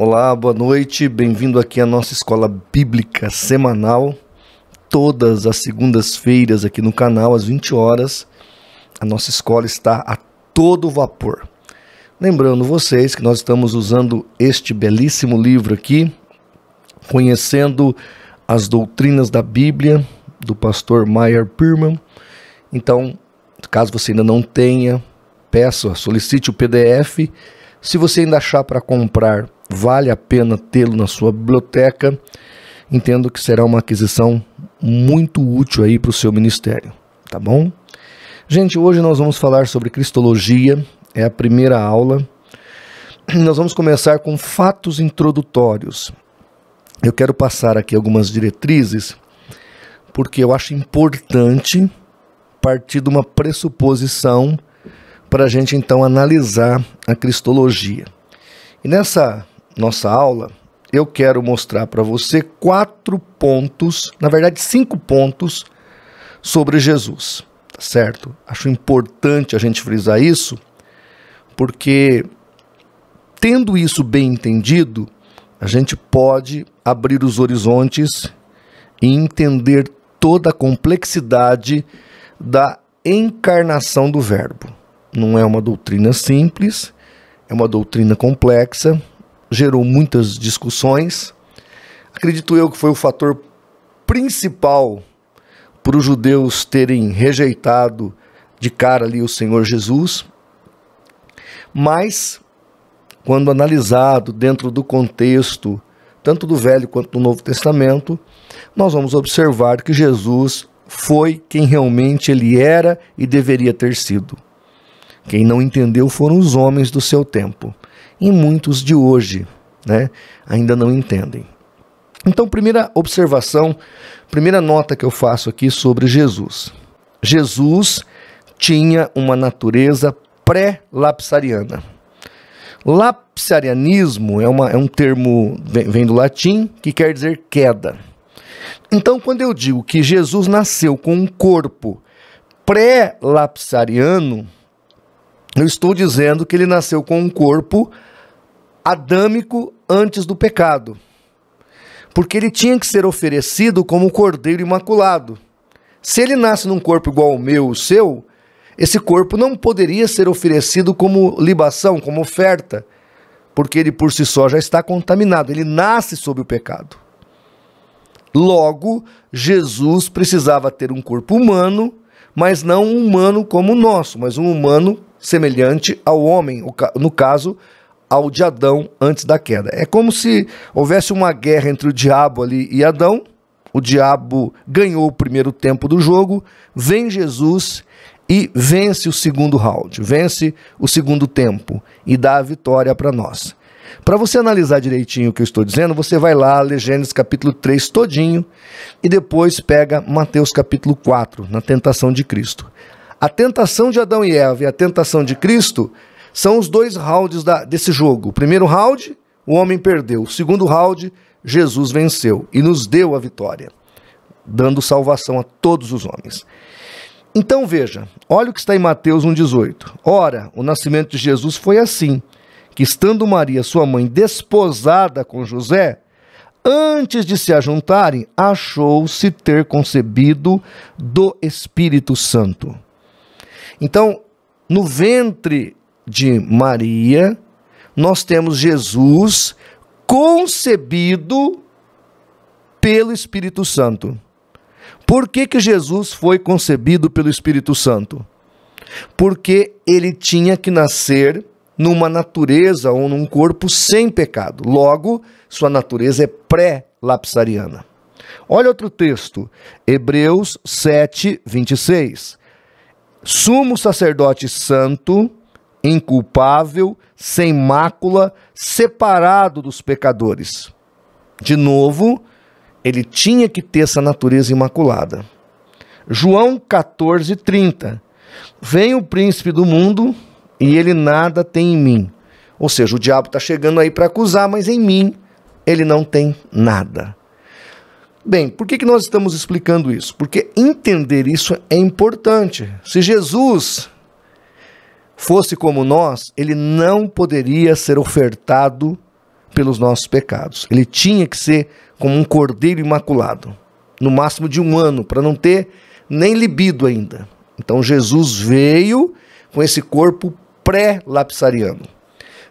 Olá, boa noite, bem-vindo aqui à nossa escola bíblica semanal, todas as segundas-feiras aqui no canal, às 20 horas. A nossa escola está a todo vapor. Lembrando vocês que nós estamos usando este belíssimo livro aqui, Conhecendo as Doutrinas da Bíblia, do pastor Meyer Pirman. Então, caso você ainda não tenha, peça, solicite o PDF. Se você ainda achar para comprar vale a pena tê-lo na sua biblioteca. Entendo que será uma aquisição muito útil aí para o seu ministério, tá bom? Gente, hoje nós vamos falar sobre cristologia, é a primeira aula. Nós vamos começar com fatos introdutórios. Eu quero passar aqui algumas diretrizes, porque eu acho importante partir de uma pressuposição para a gente então analisar a cristologia. E nessa nossa aula, eu quero mostrar para você quatro pontos, na verdade, cinco pontos sobre Jesus, tá certo? Acho importante a gente frisar isso, porque tendo isso bem entendido, a gente pode abrir os horizontes e entender toda a complexidade da encarnação do Verbo. Não é uma doutrina simples, é uma doutrina complexa, gerou muitas discussões. Acredito eu que foi o fator principal para os judeus terem rejeitado de cara ali o Senhor Jesus. Mas, quando analisado dentro do contexto, tanto do Velho quanto do Novo Testamento, nós vamos observar que Jesus foi quem realmente ele era e deveria ter sido. Quem não entendeu foram os homens do seu tempo e muitos de hoje né, ainda não entendem. Então, primeira observação, primeira nota que eu faço aqui sobre Jesus. Jesus tinha uma natureza pré-lapsariana. Lapsarianismo é, uma, é um termo, vem, vem do latim, que quer dizer queda. Então, quando eu digo que Jesus nasceu com um corpo pré-lapsariano, eu estou dizendo que ele nasceu com um corpo adâmico antes do pecado. Porque ele tinha que ser oferecido como cordeiro imaculado. Se ele nasce num corpo igual ao meu, o seu, esse corpo não poderia ser oferecido como libação, como oferta, porque ele por si só já está contaminado, ele nasce sob o pecado. Logo, Jesus precisava ter um corpo humano, mas não um humano como o nosso, mas um humano semelhante ao homem, no caso, ao de Adão antes da queda. É como se houvesse uma guerra entre o diabo ali e Adão. O diabo ganhou o primeiro tempo do jogo, vem Jesus e vence o segundo round, vence o segundo tempo e dá a vitória para nós. Para você analisar direitinho o que eu estou dizendo, você vai lá, lê Gênesis capítulo 3 todinho e depois pega Mateus capítulo 4, na tentação de Cristo. A tentação de Adão e Eva e a tentação de Cristo são os dois rounds da, desse jogo. O primeiro round, o homem perdeu. O segundo round, Jesus venceu e nos deu a vitória, dando salvação a todos os homens. Então veja, olha o que está em Mateus 1,18. Ora, o nascimento de Jesus foi assim: que estando Maria, sua mãe, desposada com José, antes de se ajuntarem, achou-se ter concebido do Espírito Santo. Então, no ventre de Maria, nós temos Jesus concebido pelo Espírito Santo. Por que, que Jesus foi concebido pelo Espírito Santo? Porque ele tinha que nascer numa natureza ou num corpo sem pecado. Logo, sua natureza é pré-lapsariana. Olha outro texto, Hebreus 7, 26 sumo sacerdote santo, inculpável, sem mácula, separado dos pecadores. De novo, ele tinha que ter essa natureza imaculada. João 14, 30. Vem o príncipe do mundo e ele nada tem em mim. Ou seja, o diabo está chegando aí para acusar, mas em mim ele não tem nada. Bem, por que, que nós estamos explicando isso? Porque entender isso é importante. Se Jesus fosse como nós, ele não poderia ser ofertado pelos nossos pecados. Ele tinha que ser como um cordeiro imaculado, no máximo de um ano, para não ter nem libido ainda. Então Jesus veio com esse corpo pré-lapsariano.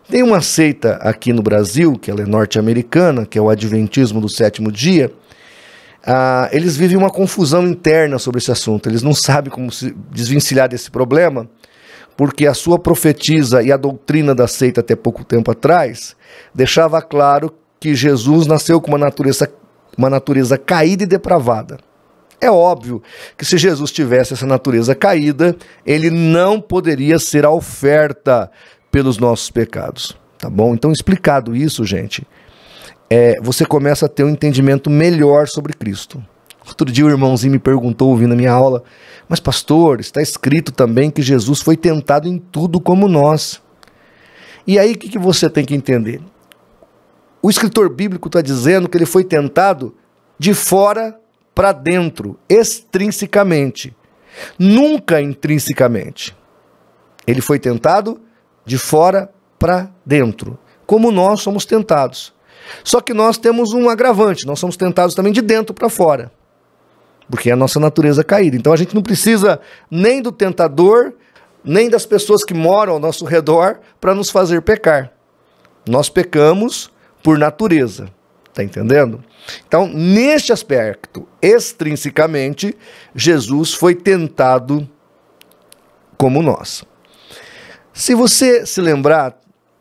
Tem uma seita aqui no Brasil, que ela é norte-americana, que é o Adventismo do Sétimo Dia, ah, eles vivem uma confusão interna sobre esse assunto. Eles não sabem como se desvencilhar desse problema, porque a sua profetisa e a doutrina da seita até pouco tempo atrás deixava claro que Jesus nasceu com uma natureza, uma natureza caída e depravada. É óbvio que se Jesus tivesse essa natureza caída, ele não poderia ser a oferta pelos nossos pecados, tá bom? Então explicado isso, gente, é, você começa a ter um entendimento melhor sobre Cristo. Outro dia o irmãozinho me perguntou, ouvindo a minha aula, mas pastor, está escrito também que Jesus foi tentado em tudo como nós. E aí o que, que você tem que entender? O escritor bíblico está dizendo que ele foi tentado de fora para dentro, extrinsecamente, nunca intrinsecamente. Ele foi tentado de fora para dentro, como nós somos tentados. Só que nós temos um agravante, nós somos tentados também de dentro para fora. Porque é a nossa natureza caída. Então a gente não precisa nem do tentador, nem das pessoas que moram ao nosso redor para nos fazer pecar. Nós pecamos por natureza. Está entendendo? Então, neste aspecto, extrinsecamente, Jesus foi tentado como nós. Se você se lembrar,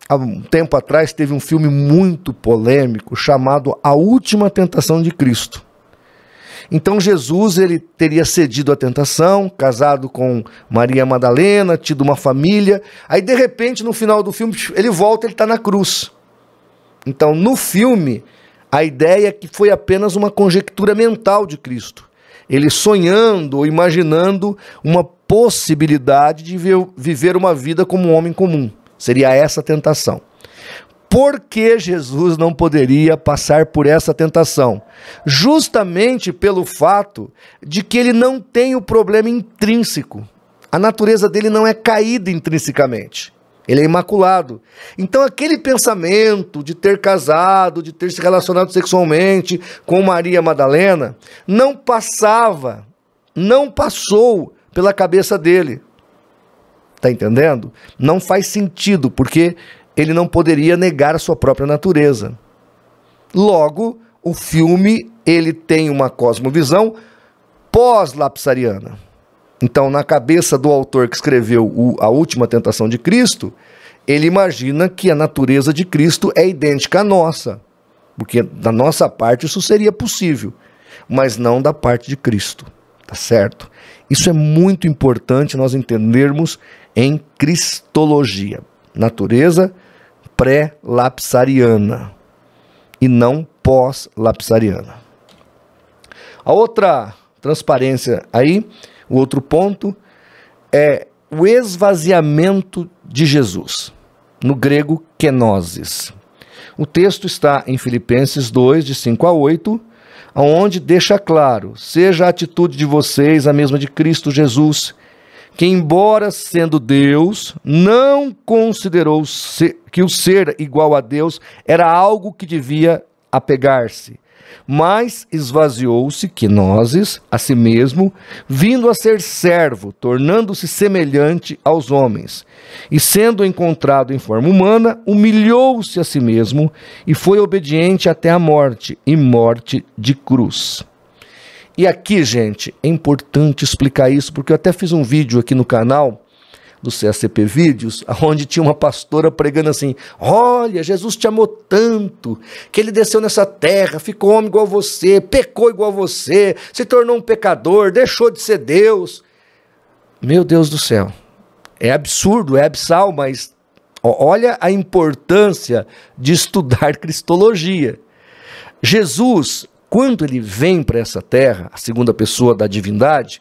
há um tempo atrás teve um filme muito polêmico chamado A Última Tentação de Cristo. Então Jesus ele teria cedido à tentação, casado com Maria Madalena, tido uma família. Aí de repente no final do filme ele volta, ele está na cruz. Então no filme a ideia é que foi apenas uma conjectura mental de Cristo. Ele sonhando ou imaginando uma possibilidade de viver uma vida como um homem comum. Seria essa tentação. Por que Jesus não poderia passar por essa tentação? Justamente pelo fato de que ele não tem o problema intrínseco. A natureza dele não é caída intrinsecamente. Ele é imaculado. Então, aquele pensamento de ter casado, de ter se relacionado sexualmente com Maria Madalena, não passava, não passou pela cabeça dele está entendendo? Não faz sentido, porque ele não poderia negar a sua própria natureza. Logo, o filme ele tem uma cosmovisão pós-lapsariana. Então, na cabeça do autor que escreveu o, A Última Tentação de Cristo, ele imagina que a natureza de Cristo é idêntica à nossa, porque da nossa parte isso seria possível, mas não da parte de Cristo, tá certo? Isso é muito importante nós entendermos em cristologia, natureza pré-lapsariana e não pós-lapsariana. A outra transparência aí, o outro ponto é o esvaziamento de Jesus, no grego kenosis. O texto está em Filipenses 2, de 5 a 8, onde deixa claro: seja a atitude de vocês a mesma de Cristo Jesus, que, embora sendo Deus, não considerou que o ser igual a Deus era algo que devia apegar-se, mas esvaziou-se, que nozes, a si mesmo, vindo a ser servo, tornando-se semelhante aos homens. E sendo encontrado em forma humana, humilhou-se a si mesmo e foi obediente até a morte, e morte de cruz. E aqui, gente, é importante explicar isso, porque eu até fiz um vídeo aqui no canal do CACP Vídeos, onde tinha uma pastora pregando assim: Olha, Jesus te amou tanto, que ele desceu nessa terra, ficou homem igual a você, pecou igual a você, se tornou um pecador, deixou de ser Deus. Meu Deus do céu, é absurdo, é absal, mas olha a importância de estudar cristologia. Jesus quando ele vem para essa terra, a segunda pessoa da divindade,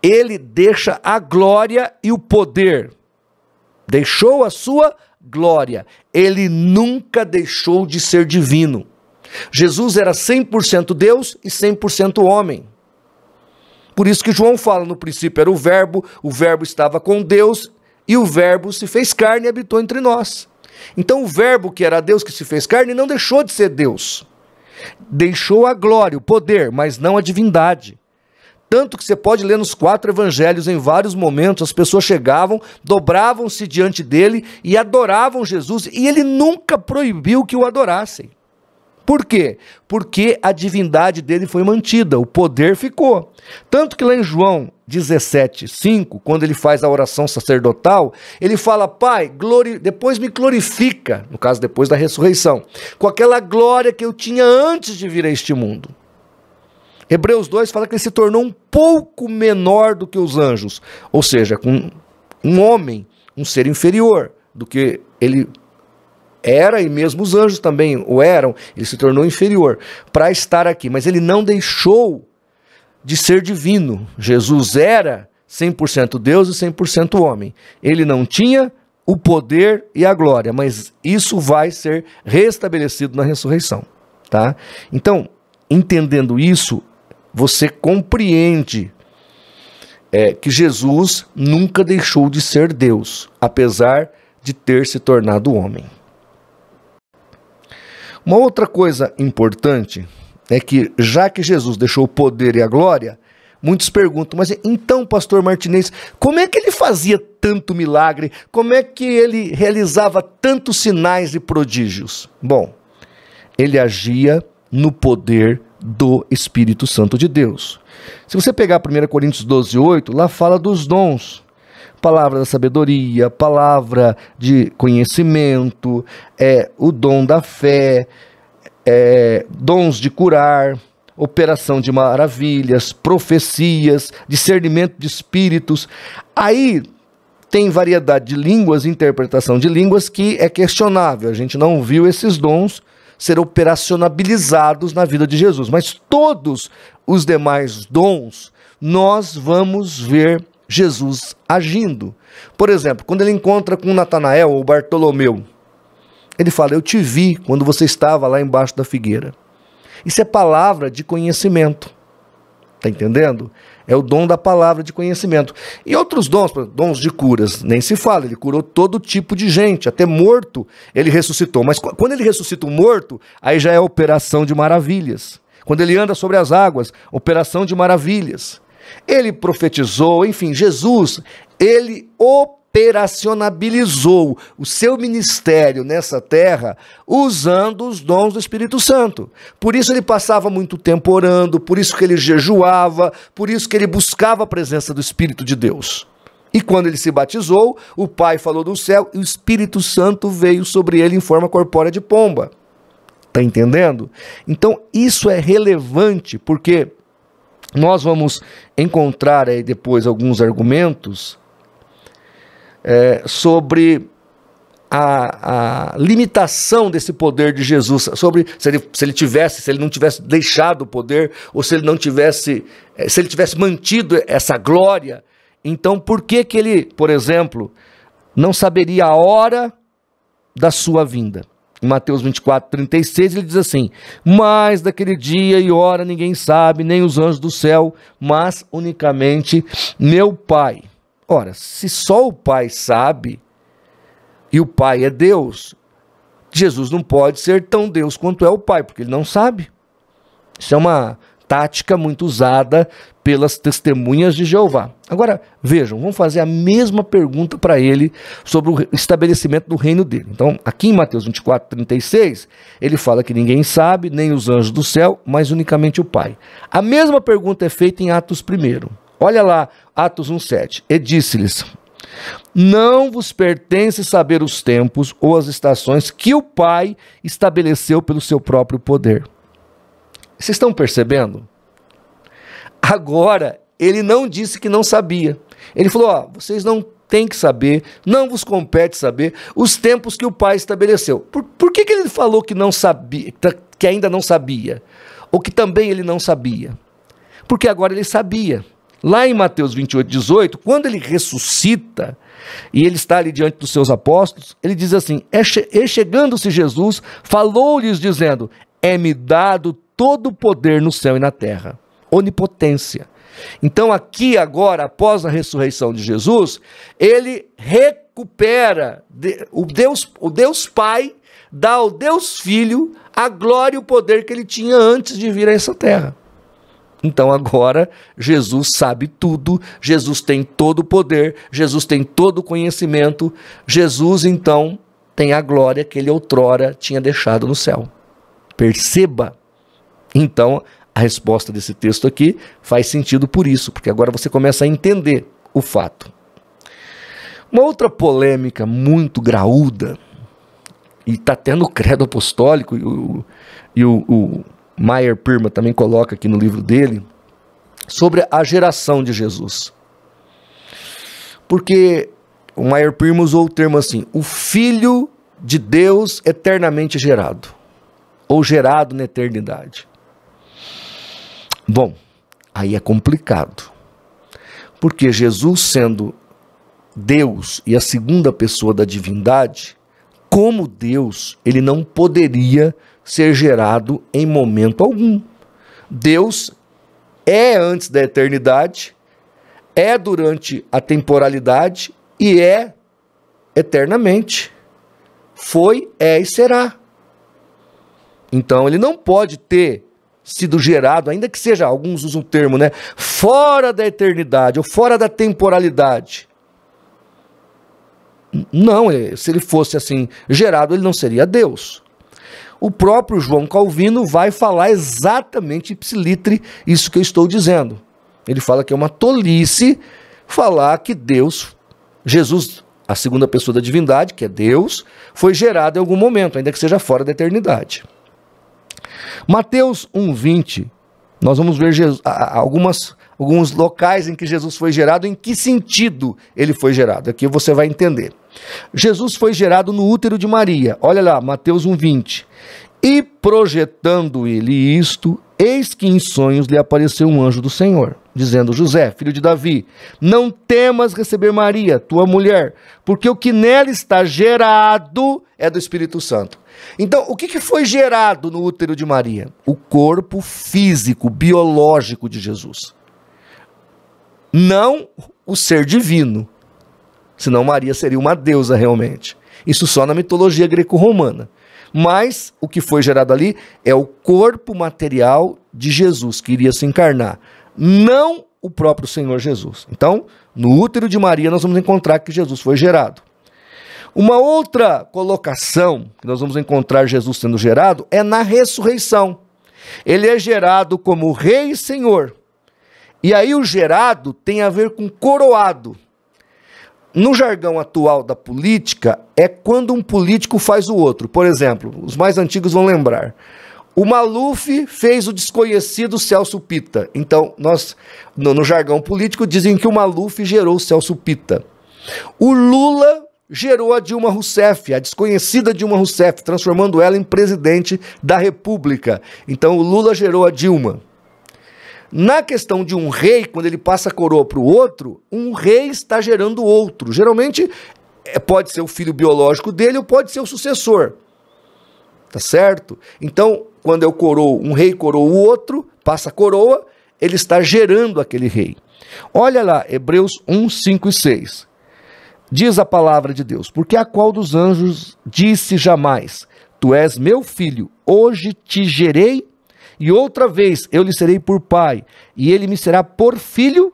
ele deixa a glória e o poder. Deixou a sua glória. Ele nunca deixou de ser divino. Jesus era 100% Deus e 100% homem. Por isso que João fala, no princípio era o Verbo, o Verbo estava com Deus e o Verbo se fez carne e habitou entre nós. Então o Verbo que era Deus que se fez carne não deixou de ser Deus. Deixou a glória, o poder, mas não a divindade. Tanto que você pode ler nos quatro evangelhos, em vários momentos, as pessoas chegavam, dobravam-se diante dele e adoravam Jesus, e ele nunca proibiu que o adorassem. Por quê? Porque a divindade dele foi mantida, o poder ficou. Tanto que lá em João 17, 5, quando ele faz a oração sacerdotal, ele fala: Pai, glori... depois me glorifica, no caso, depois da ressurreição, com aquela glória que eu tinha antes de vir a este mundo. Hebreus 2 fala que ele se tornou um pouco menor do que os anjos, ou seja, um, um homem, um ser inferior do que ele era, e mesmo os anjos também o eram, ele se tornou inferior para estar aqui, mas ele não deixou de ser divino. Jesus era 100% Deus e 100% homem. Ele não tinha o poder e a glória, mas isso vai ser restabelecido na ressurreição, tá? Então, entendendo isso, você compreende é, que Jesus nunca deixou de ser Deus, apesar de ter se tornado homem. Uma outra coisa importante é que já que Jesus deixou o poder e a glória, muitos perguntam, mas então, pastor Martinez, como é que ele fazia tanto milagre? Como é que ele realizava tantos sinais e prodígios? Bom, ele agia no poder do Espírito Santo de Deus. Se você pegar 1 Coríntios 12, 8, lá fala dos dons. Palavra da sabedoria, palavra de conhecimento, é o dom da fé, é, dons de curar, operação de maravilhas, profecias, discernimento de espíritos. Aí tem variedade de línguas, interpretação de línguas que é questionável. A gente não viu esses dons ser operacionalizados na vida de Jesus, mas todos os demais dons nós vamos ver Jesus agindo. Por exemplo, quando ele encontra com Natanael ou Bartolomeu, ele fala: Eu te vi quando você estava lá embaixo da figueira. Isso é palavra de conhecimento. Tá entendendo? É o dom da palavra de conhecimento. E outros dons, dons de curas, nem se fala. Ele curou todo tipo de gente, até morto ele ressuscitou. Mas quando ele ressuscita o morto, aí já é operação de maravilhas. Quando ele anda sobre as águas, operação de maravilhas. Ele profetizou, enfim, Jesus, ele operou operacionabilizou o seu ministério nessa terra usando os dons do Espírito Santo. Por isso ele passava muito tempo orando, por isso que ele jejuava, por isso que ele buscava a presença do Espírito de Deus. E quando ele se batizou, o Pai falou do céu e o Espírito Santo veio sobre ele em forma corpórea de pomba. Tá entendendo? Então isso é relevante porque nós vamos encontrar aí depois alguns argumentos é, sobre a, a, limitação desse poder de Jesus, sobre se ele, se ele tivesse, se ele não tivesse deixado o poder, ou se ele não tivesse, é, se ele tivesse mantido essa glória, então por que que ele, por exemplo, não saberia a hora da sua vinda? Em Mateus 24, 36, ele diz assim: Mas daquele dia e hora ninguém sabe, nem os anjos do céu, mas unicamente meu Pai. Ora, se só o Pai sabe, e o Pai é Deus, Jesus não pode ser tão Deus quanto é o Pai, porque ele não sabe. Isso é uma tática muito usada pelas testemunhas de Jeová. Agora, vejam, vamos fazer a mesma pergunta para ele sobre o estabelecimento do reino dele. Então, aqui em Mateus 24, 36, ele fala que ninguém sabe, nem os anjos do céu, mas unicamente o Pai. A mesma pergunta é feita em Atos 1. Olha lá, Atos 1,7. E disse-lhes: Não vos pertence saber os tempos ou as estações que o Pai estabeleceu pelo seu próprio poder. Vocês estão percebendo? Agora, ele não disse que não sabia. Ele falou: Ó, vocês não têm que saber, não vos compete saber os tempos que o Pai estabeleceu. Por, por que, que ele falou que não sabia, tá, que ainda não sabia? Ou que também ele não sabia? Porque agora ele sabia. Lá em Mateus 28, 18, quando ele ressuscita e ele está ali diante dos seus apóstolos, ele diz assim: é E chegando-se Jesus, falou-lhes, dizendo: É-me dado todo o poder no céu e na terra. Onipotência. Então, aqui agora, após a ressurreição de Jesus, ele recupera o Deus, o Deus Pai, dá ao Deus Filho a glória e o poder que ele tinha antes de vir a essa terra. Então agora Jesus sabe tudo, Jesus tem todo o poder, Jesus tem todo o conhecimento. Jesus então tem a glória que ele outrora tinha deixado no céu. Perceba então a resposta desse texto aqui faz sentido por isso, porque agora você começa a entender o fato. Uma outra polêmica muito graúda, e está até no credo apostólico, e o, e o, o Mayer Pirma também coloca aqui no livro dele, sobre a geração de Jesus. Porque o Mayer Pirma usou o termo assim, o Filho de Deus eternamente gerado, ou gerado na eternidade. Bom, aí é complicado, porque Jesus sendo Deus e a segunda pessoa da divindade, como Deus, ele não poderia ser gerado em momento algum. Deus é antes da eternidade, é durante a temporalidade e é eternamente. Foi, é e será. Então ele não pode ter sido gerado, ainda que seja, alguns usam o termo, né? Fora da eternidade ou fora da temporalidade. Não, é, se ele fosse assim gerado, ele não seria Deus o próprio João Calvino vai falar exatamente ipsilitre isso que eu estou dizendo. Ele fala que é uma tolice falar que Deus, Jesus, a segunda pessoa da divindade, que é Deus, foi gerado em algum momento, ainda que seja fora da eternidade. Mateus 1:20, nós vamos ver Jesus, algumas alguns locais em que Jesus foi gerado, em que sentido ele foi gerado. Aqui você vai entender. Jesus foi gerado no útero de Maria. Olha lá, Mateus 1:20. E projetando ele isto, eis que em sonhos lhe apareceu um anjo do Senhor, dizendo: José, filho de Davi, não temas receber Maria, tua mulher, porque o que nela está gerado é do Espírito Santo. Então, o que, que foi gerado no útero de Maria? O corpo físico, biológico de Jesus não o ser divino. Senão Maria seria uma deusa realmente. Isso só na mitologia greco-romana. Mas o que foi gerado ali é o corpo material de Jesus que iria se encarnar, não o próprio Senhor Jesus. Então, no útero de Maria, nós vamos encontrar que Jesus foi gerado. Uma outra colocação que nós vamos encontrar Jesus sendo gerado é na ressurreição. Ele é gerado como Rei e Senhor. E aí o gerado tem a ver com coroado. No jargão atual da política, é quando um político faz o outro. Por exemplo, os mais antigos vão lembrar. O Maluf fez o desconhecido Celso Pita. Então, nós, no, no jargão político, dizem que o Maluf gerou o Celso Pita. O Lula gerou a Dilma Rousseff, a desconhecida Dilma Rousseff, transformando ela em presidente da República. Então, o Lula gerou a Dilma. Na questão de um rei, quando ele passa a coroa para o outro, um rei está gerando outro. Geralmente é, pode ser o filho biológico dele ou pode ser o sucessor. Tá certo? Então, quando eu coroo, um rei coroa o outro, passa a coroa, ele está gerando aquele rei. Olha lá, Hebreus 1, 5 e 6. Diz a palavra de Deus: Porque a qual dos anjos disse jamais: Tu és meu filho, hoje te gerei e outra vez eu lhe serei por pai, e ele me será por filho.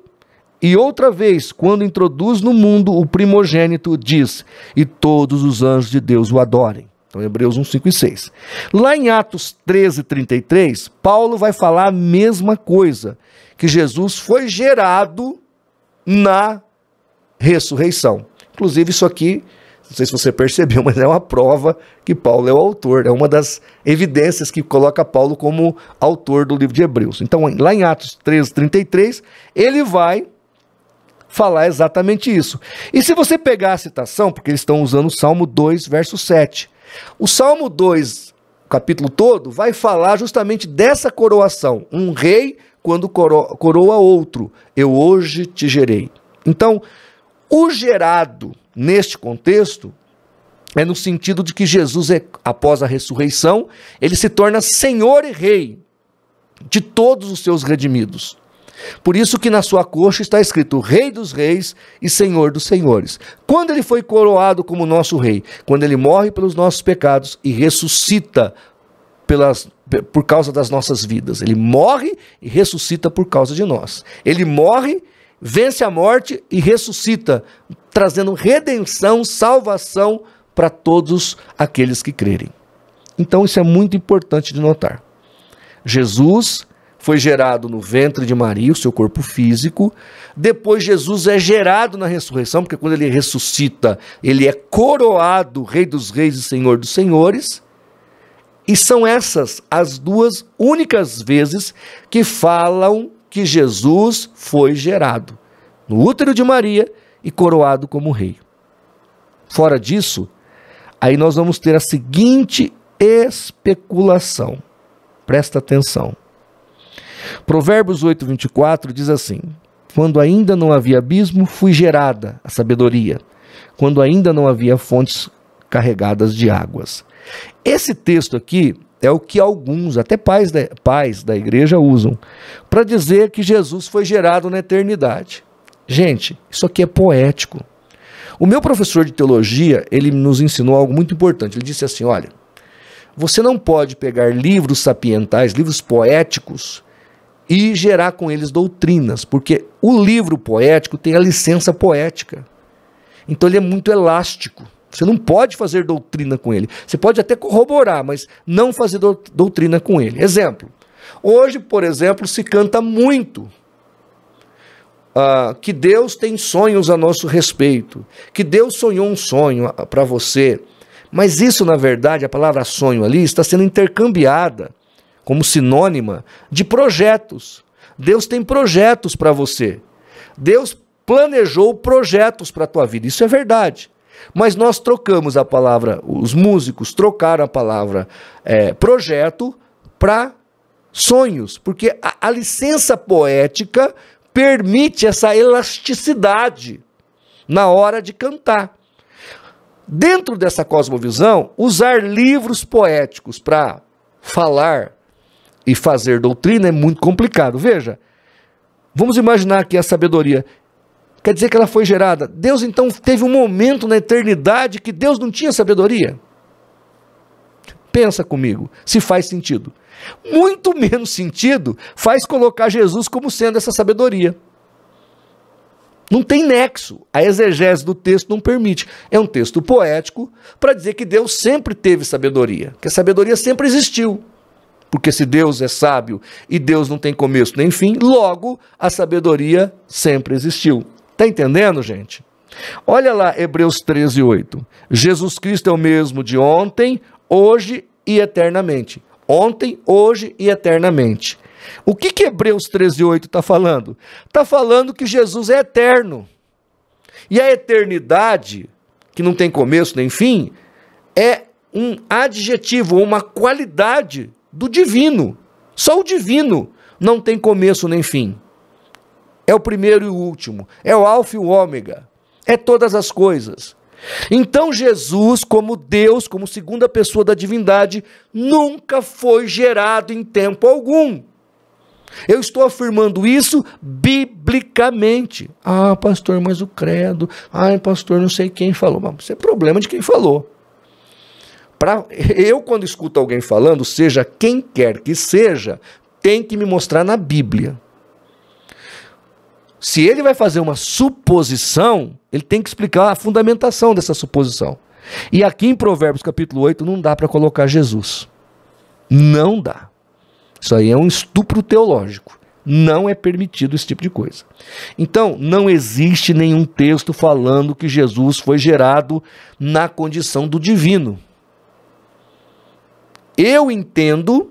E outra vez, quando introduz no mundo o primogênito, diz: E todos os anjos de Deus o adorem. Então, Hebreus 1, 5 e 6. Lá em Atos 13, 33, Paulo vai falar a mesma coisa: que Jesus foi gerado na ressurreição. Inclusive, isso aqui não sei se você percebeu, mas é uma prova que Paulo é o autor, é uma das evidências que coloca Paulo como autor do livro de Hebreus. Então, lá em Atos 13, 33, ele vai falar exatamente isso. E se você pegar a citação, porque eles estão usando o Salmo 2, verso 7. O Salmo 2, capítulo todo, vai falar justamente dessa coroação. Um rei quando coroa, coroa outro. Eu hoje te gerei. Então, o gerado neste contexto, é no sentido de que Jesus, é, após a ressurreição, ele se torna Senhor e Rei de todos os seus redimidos. Por isso que na sua coxa está escrito Rei dos Reis e Senhor dos Senhores. Quando ele foi coroado como nosso rei, quando ele morre pelos nossos pecados e ressuscita pelas, por causa das nossas vidas. Ele morre e ressuscita por causa de nós. Ele morre vence a morte e ressuscita, trazendo redenção, salvação para todos aqueles que crerem. Então isso é muito importante de notar. Jesus foi gerado no ventre de Maria, o seu corpo físico. Depois Jesus é gerado na ressurreição, porque quando ele ressuscita, ele é coroado Rei dos Reis e Senhor dos Senhores. E são essas as duas únicas vezes que falam que Jesus foi gerado no útero de Maria e coroado como rei. Fora disso, aí nós vamos ter a seguinte especulação. Presta atenção. Provérbios 8, 24 diz assim: Quando ainda não havia abismo, fui gerada a sabedoria, quando ainda não havia fontes carregadas de águas. Esse texto aqui é o que alguns, até pais da, pais da igreja, usam para dizer que Jesus foi gerado na eternidade. Gente, isso aqui é poético. O meu professor de teologia, ele nos ensinou algo muito importante. Ele disse assim: olha, você não pode pegar livros sapientais, livros poéticos, e gerar com eles doutrinas, porque o livro poético tem a licença poética. Então ele é muito elástico. Você não pode fazer doutrina com ele. Você pode até corroborar, mas não fazer doutrina com ele. Exemplo. Hoje, por exemplo, se canta muito ah, que Deus tem sonhos a nosso respeito, que Deus sonhou um sonho para você. Mas isso, na verdade, a palavra sonho ali está sendo intercambiada como sinônima de projetos. Deus tem projetos para você. Deus planejou projetos para a tua vida. Isso é verdade. Mas nós trocamos a palavra, os músicos trocaram a palavra é, projeto para sonhos, porque a, a licença poética permite essa elasticidade na hora de cantar. Dentro dessa cosmovisão, usar livros poéticos para falar e fazer doutrina é muito complicado. Veja, vamos imaginar aqui a sabedoria. Quer dizer que ela foi gerada. Deus então teve um momento na eternidade que Deus não tinha sabedoria? Pensa comigo, se faz sentido. Muito menos sentido faz colocar Jesus como sendo essa sabedoria. Não tem nexo. A exegese do texto não permite. É um texto poético para dizer que Deus sempre teve sabedoria, que a sabedoria sempre existiu. Porque se Deus é sábio e Deus não tem começo nem fim, logo a sabedoria sempre existiu. Está entendendo, gente? Olha lá Hebreus 13, 8. Jesus Cristo é o mesmo de ontem, hoje e eternamente. Ontem, hoje e eternamente. O que, que Hebreus 13, 8 está falando? Está falando que Jesus é eterno. E a eternidade, que não tem começo nem fim, é um adjetivo, uma qualidade do divino. Só o divino não tem começo nem fim é o primeiro e o último, é o Alfa e o Ômega, é todas as coisas. Então, Jesus, como Deus, como segunda pessoa da divindade, nunca foi gerado em tempo algum. Eu estou afirmando isso biblicamente. Ah, pastor, mas o credo. Ah, pastor, não sei quem falou. Mas isso é problema de quem falou. Pra, eu, quando escuto alguém falando, seja quem quer que seja, tem que me mostrar na Bíblia. Se ele vai fazer uma suposição, ele tem que explicar a fundamentação dessa suposição. E aqui em Provérbios capítulo 8 não dá para colocar Jesus. Não dá. Isso aí é um estupro teológico. Não é permitido esse tipo de coisa. Então, não existe nenhum texto falando que Jesus foi gerado na condição do divino. Eu entendo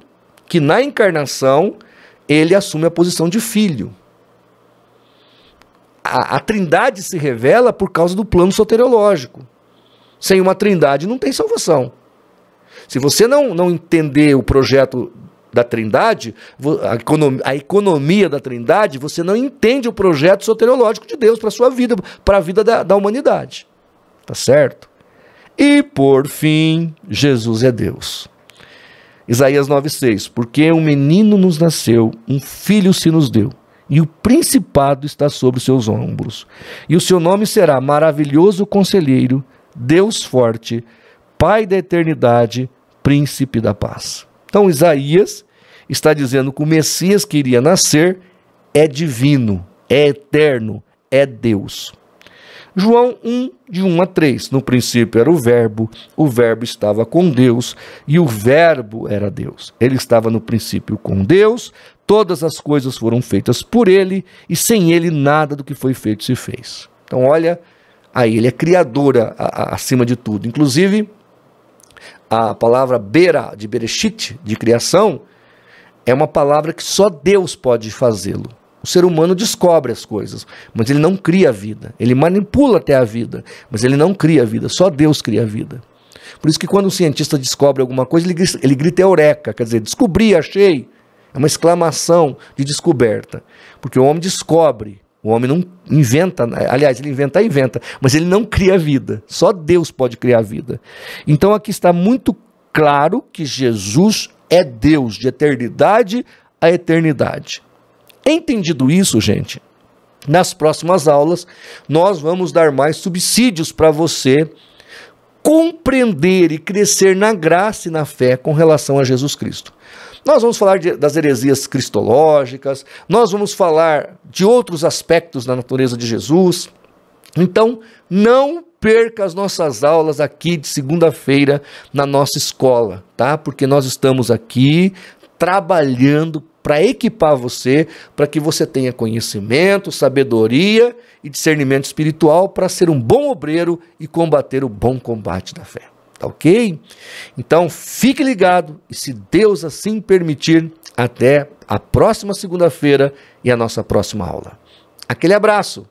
que na encarnação ele assume a posição de filho a, a trindade se revela por causa do plano soteriológico. Sem uma trindade não tem salvação. Se você não, não entender o projeto da Trindade, a economia, a economia, da Trindade, você não entende o projeto soteriológico de Deus para a sua vida, para a vida da, da humanidade. Tá certo? E por fim, Jesus é Deus. Isaías 9,6: Porque um menino nos nasceu, um filho se nos deu e o principado está sobre os seus ombros. E o seu nome será Maravilhoso Conselheiro, Deus Forte, Pai da Eternidade, Príncipe da Paz. Então, Isaías está dizendo que o Messias que iria nascer é divino, é eterno, é Deus. João 1, de 1 a 3. No princípio era o Verbo, o Verbo estava com Deus e o Verbo era Deus. Ele estava no princípio com Deus, todas as coisas foram feitas por ele e sem ele nada do que foi feito se fez. Então, olha, aí ele é criador a, a, acima de tudo. Inclusive, a palavra beira, de berechit, de criação, é uma palavra que só Deus pode fazê-lo. O ser humano descobre as coisas, mas ele não cria a vida. Ele manipula até a vida, mas ele não cria a vida. Só Deus cria a vida. Por isso que quando um cientista descobre alguma coisa, ele grita, ele grita eureka, quer dizer, descobri, achei. É uma exclamação de descoberta. Porque o homem descobre, o homem não inventa, aliás, ele inventa, inventa, mas ele não cria a vida. Só Deus pode criar a vida. Então aqui está muito claro que Jesus é Deus de eternidade a eternidade. Entendido isso, gente, nas próximas aulas nós vamos dar mais subsídios para você compreender e crescer na graça e na fé com relação a Jesus Cristo. Nós vamos falar de, das heresias cristológicas, nós vamos falar de outros aspectos da natureza de Jesus. Então, não perca as nossas aulas aqui de segunda-feira na nossa escola, tá? Porque nós estamos aqui trabalhando para equipar você, para que você tenha conhecimento, sabedoria e discernimento espiritual para ser um bom obreiro e combater o bom combate da fé. Tá ok? Então fique ligado e, se Deus assim permitir, até a próxima segunda-feira e a nossa próxima aula. Aquele abraço!